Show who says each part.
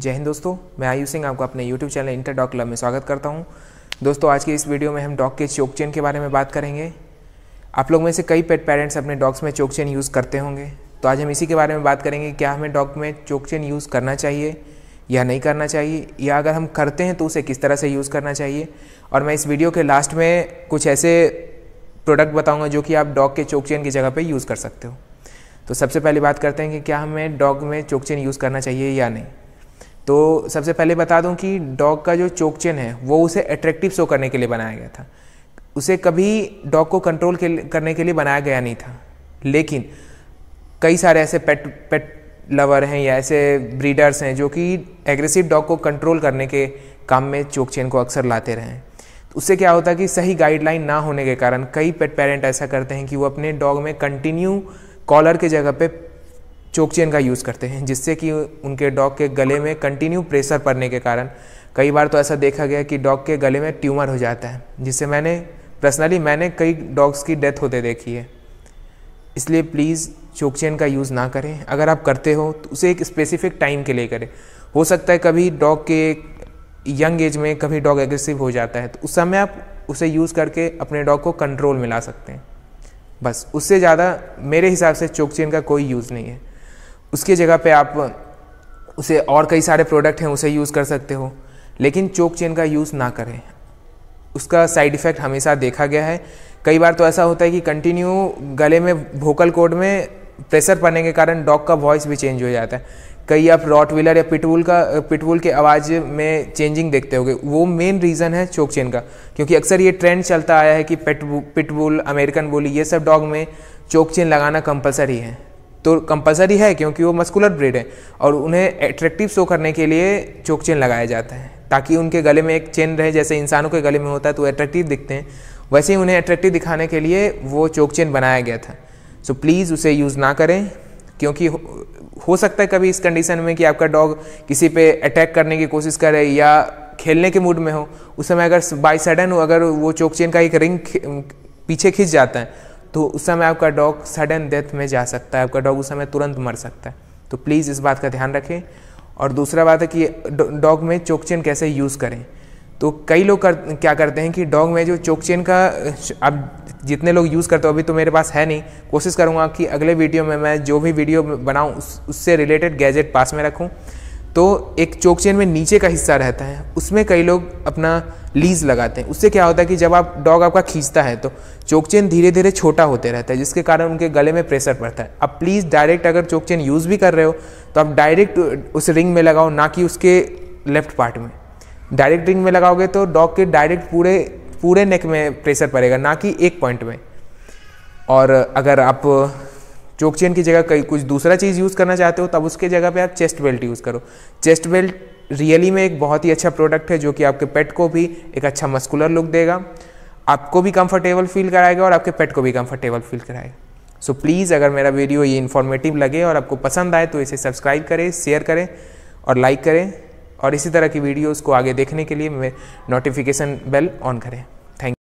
Speaker 1: जय हिंद दोस्तों मैं आयु सिंह आपको अपने YouTube channel inter doc club में स्वागत करता हूं दोस्तों आज की इस वीडियो में हम डॉग के चोक चेन के बारे में बात करेंगे आप लोग में से कई पेट पेरेंट्स अपने डॉग्स में चोक चेन यूज़ करते होंगे तो आज हम इसी के बारे में बात करेंगे क्या हमें डॉग में चोक चेन यूज़ करना चाहिए या नहीं करना चाहिए या अगर हम करते हैं तो उसे किस तरह से यूज़ करना चाहिए और मैं इस वीडियो के लास्ट में कुछ ऐसे प्रोडक्ट बताऊँगा जो कि आप डॉग के चोक चेन की जगह पर यूज़ कर सकते हो तो सबसे पहले बात करते हैं कि क्या हमें डॉग में चोक चेन यूज़ करना चाहिए या नहीं तो सबसे पहले बता दूं कि डॉग का जो चोक चेन है वो उसे अट्रैक्टिव शो करने के लिए बनाया गया था उसे कभी डॉग को कंट्रोल के करने के लिए बनाया गया नहीं था लेकिन कई सारे ऐसे पेट पेट लवर हैं या ऐसे ब्रीडर्स हैं जो कि एग्रेसिव डॉग को कंट्रोल करने के काम में चोक चेन को अक्सर लाते रहे तो उससे क्या होता है कि सही गाइडलाइन ना होने के कारण कई पेट पेरेंट ऐसा करते हैं कि वो अपने डॉग में कंटिन्यू कॉलर के जगह पे चोक चेन का यूज़ करते हैं जिससे कि उनके डॉग के गले में कंटिन्यू प्रेशर पड़ने के कारण कई बार तो ऐसा देखा गया कि डॉग के गले में ट्यूमर हो जाता है जिससे मैंने पर्सनली मैंने कई डॉग्स की डेथ होते देखी है इसलिए प्लीज़ चोक चेन का यूज़ ना करें अगर आप करते हो तो उसे एक स्पेसिफिक टाइम के लिए करें हो सकता है कभी डॉग के यंग एज में कभी डॉग एग्रेसिव हो जाता है तो उस समय आप उसे यूज़ करके अपने डॉग को कंट्रोल में ला सकते हैं बस उससे ज़्यादा मेरे हिसाब से चोक चेन का कोई यूज़ नहीं है उसके जगह पे आप उसे और कई सारे प्रोडक्ट हैं उसे यूज़ कर सकते हो लेकिन चोक चेन का यूज़ ना करें उसका साइड इफ़ेक्ट हमेशा देखा गया है कई बार तो ऐसा होता है कि कंटिन्यू गले में वोकल कोड में प्रेशर पड़ने के कारण डॉग का वॉइस भी चेंज हो जाता है कई आप रॉट व्हीलर या पिटवुल का पिटवुल के आवाज़ में चेंजिंग देखते होगे वो मेन रीज़न है चोक चेन का क्योंकि अक्सर ये ट्रेंड चलता आया है कि पिटवुल अमेरिकन बोली ये सब डॉग में चोक चेन लगाना कंपलसरी है तो कंपलसरी है क्योंकि वो मस्कुलर ब्रीड है और उन्हें एट्रैक्टिव शो करने के लिए चोक चेन लगाया जाता है ताकि उनके गले में एक चेन रहे जैसे इंसानों के गले में होता है तो एट्रैक्टिव दिखते हैं वैसे ही उन्हें एट्रैक्टिव दिखाने के लिए वो चोक चेन बनाया गया था सो so, प्लीज़ उसे यूज़ ना करें क्योंकि हो, हो सकता है कभी इस कंडीशन में कि आपका डॉग किसी पे अटैक करने की कोशिश करे या खेलने के मूड में हो उस समय अगर बाई सडन अगर वो चोक चेन का एक रिंग पीछे खिंच जाता है तो उस समय आपका डॉग सडन डेथ में जा सकता है आपका डॉग उस समय तुरंत मर सकता है तो प्लीज़ इस बात का ध्यान रखें और दूसरा बात है कि डॉग में चोकचेन कैसे यूज़ करें तो कई लोग कर क्या करते हैं कि डॉग में जो चोकचेन का अब जितने लोग यूज़ करते हो अभी तो मेरे पास है नहीं कोशिश करूँगा कि अगले वीडियो में मैं जो भी वीडियो बनाऊँ उस, उससे रिलेटेड गैजेट पास में रखूँ तो एक चोकचेन में नीचे का हिस्सा रहता है उसमें कई लोग अपना लीज लगाते हैं उससे क्या होता है कि जब आप डॉग आपका खींचता है तो चोक चेन धीरे धीरे छोटा होते रहता है जिसके कारण उनके गले में प्रेशर पड़ता है आप प्लीज़ डायरेक्ट अगर चोक चेन यूज़ भी कर रहे हो तो आप डायरेक्ट उस रिंग में लगाओ ना कि उसके लेफ्ट पार्ट में डायरेक्ट रिंग में लगाओगे तो डॉग के डायरेक्ट पूरे पूरे नेक में प्रेशर पड़ेगा ना कि एक पॉइंट में और अगर आप चोक चेन की जगह कई कुछ दूसरा चीज़ यूज़ करना चाहते हो तब उसके जगह पे आप चेस्ट बेल्ट यूज़ करो चेस्ट बेल्ट रियली में एक बहुत ही अच्छा प्रोडक्ट है जो कि आपके पेट को भी एक अच्छा मस्कुलर लुक देगा आपको भी कंफर्टेबल फील कराएगा और आपके पेट को भी कंफर्टेबल फील कराएगा सो so, प्लीज़ अगर मेरा वीडियो ये इन्फॉर्मेटिव लगे और आपको पसंद आए तो इसे सब्सक्राइब करें शेयर करें और लाइक करें और इसी तरह की वीडियोज़ को आगे देखने के लिए नोटिफिकेशन बेल ऑन करें